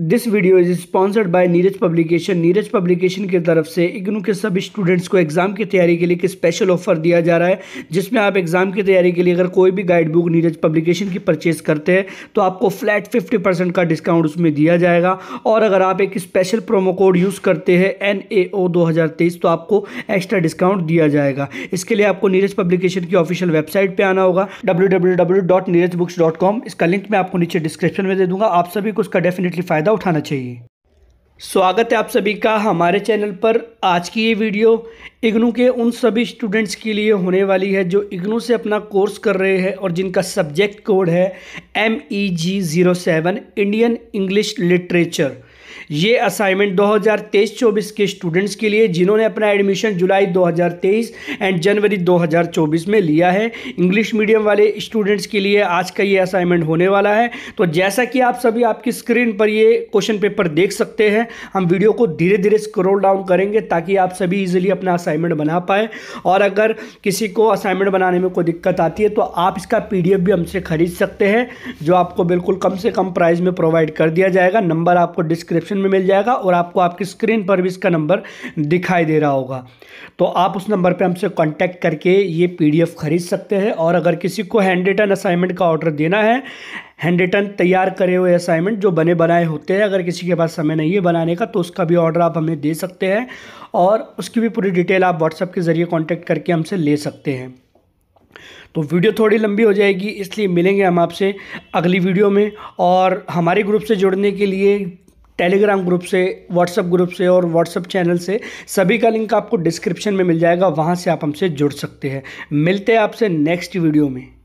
this video is sponsored by Neeraj publication Neeraj publication की तरफ से इग्नू के सब स्टूडेंट्स को एग्ज़ाम की तैयारी के लिए एक स्पेशल ऑफर दिया जा रहा है जिसमें आप एग्ज़ाम की तैयारी के लिए अगर कोई भी गाइड बुक नीरज पब्लिकेशन की परचेज़ करते हैं तो आपको फ्लैट फिफ्टी परसेंट का डिस्काउंट उसमें दिया जाएगा और अगर आप एक स्पेशल प्रोमो कोड यूज़ करते हैं एन ए ओ दो हज़ार तेईस तो आपको एक्स्ट्रा डिस्काउंट दिया जाएगा इसके लिए आपको नीरज पब्लिकेशन की ऑफिशियल वेबसाइट पर आना होगा W W W dot Neeraj books dot com इसका लिंक मैं आपको नीचे डिस्क्रिप्शन में दे दूँगा आप सभी को उसका डेफिनेटली फ़ायदा फ़ायदा उठाना चाहिए स्वागत है आप सभी का हमारे चैनल पर आज की ये वीडियो इग्नू के उन सभी स्टूडेंट्स के लिए होने वाली है जो इग्नू से अपना कोर्स कर रहे हैं और जिनका सब्जेक्ट कोड है M E G zero seven Indian English literature ये असाइनमेंट 2023-24 के स्टूडेंट्स के लिए जिन्होंने अपना एडमिशन जुलाई 2023 एंड जनवरी 2024 में लिया है इंग्लिश मीडियम वाले स्टूडेंट्स के लिए आज का ये असाइनमेंट होने वाला है तो जैसा कि आप सभी आपकी स्क्रीन पर ये क्वेश्चन पेपर देख सकते हैं हम वीडियो को धीरे धीरे स्क्रोल डाउन करेंगे ताकि आप सभी इजिली अपना असाइनमेंट बना पाए और अगर किसी को असाइनमेंट बनाने में कोई दिक्कत आती है तो आप इसका पी भी हमसे खरीद सकते हैं जो आपको बिल्कुल कम से कम प्राइस में प्रोवाइड कर दिया जाएगा नंबर आपको डिस्क्रिप डिस्क्रिप्शन में मिल जाएगा और आपको आपकी स्क्रीन पर भी इसका नंबर दिखाई दे रहा होगा तो आप उस नंबर पर हमसे कॉन्टैक्ट करके ये पी ख़रीद सकते हैं और अगर किसी को हैंड रिटन असाइनमेंट का ऑर्डर देना है हैंड रिटन तैयार करे हुए असाइनमेंट जो बने बनाए होते हैं अगर किसी के पास समय नहीं है बनाने का तो उसका भी ऑर्डर आप हमें दे सकते हैं और उसकी भी पूरी डिटेल आप व्हाट्सएप के ज़रिए कॉन्टैक्ट करके हमसे ले सकते हैं तो वीडियो थोड़ी लंबी हो जाएगी इसलिए मिलेंगे हम आपसे अगली वीडियो में और हमारे ग्रुप से जुड़ने के लिए टेलीग्राम ग्रुप से व्हाट्सअप ग्रुप से और व्हाट्सएप चैनल से सभी का लिंक आपको डिस्क्रिप्शन में मिल जाएगा वहाँ से आप हमसे जुड़ सकते हैं मिलते हैं आपसे नेक्स्ट वीडियो में